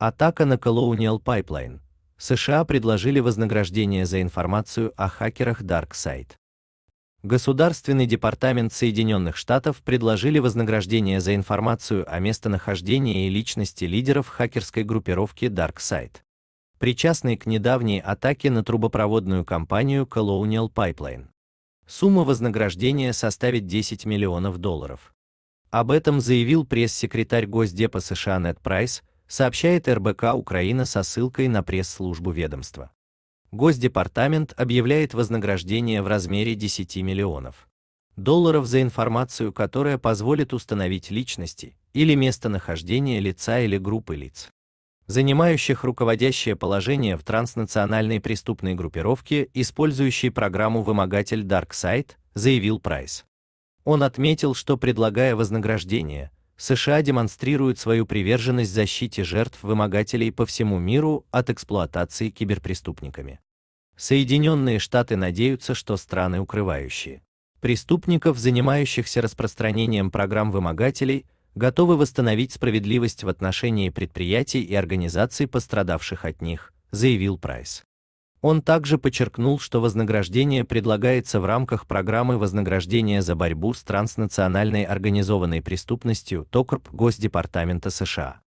Атака на Colonial Pipeline. США предложили вознаграждение за информацию о хакерах DarkSide. Государственный департамент Соединенных Штатов предложили вознаграждение за информацию о местонахождении и личности лидеров хакерской группировки DarkSide, причастной к недавней атаке на трубопроводную компанию Colonial Pipeline. Сумма вознаграждения составит 10 миллионов долларов. Об этом заявил пресс-секретарь Госдепа США Нед Прайс, сообщает РБК Украина со ссылкой на пресс-службу ведомства. Госдепартамент объявляет вознаграждение в размере 10 миллионов долларов за информацию, которая позволит установить личности или местонахождение лица или группы лиц, занимающих руководящее положение в транснациональной преступной группировке, использующей программу «Вымогатель Darkside», заявил Прайс. Он отметил, что предлагая вознаграждение, США демонстрируют свою приверженность защите жертв вымогателей по всему миру от эксплуатации киберпреступниками. Соединенные Штаты надеются, что страны, укрывающие преступников, занимающихся распространением программ вымогателей, готовы восстановить справедливость в отношении предприятий и организаций, пострадавших от них, заявил Прайс. Он также подчеркнул, что вознаграждение предлагается в рамках программы вознаграждения за борьбу с транснациональной организованной преступностью ТОКРП Госдепартамента США.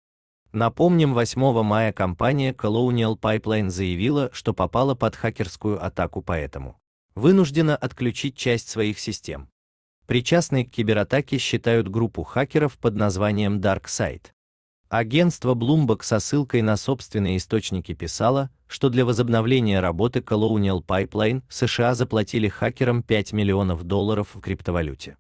Напомним, 8 мая компания Colonial Pipeline заявила, что попала под хакерскую атаку поэтому вынуждена отключить часть своих систем. Причастные к кибератаке считают группу хакеров под названием DarkSide. Агентство Bloomberg со ссылкой на собственные источники писало, что для возобновления работы Colonial Pipeline США заплатили хакерам 5 миллионов долларов в криптовалюте.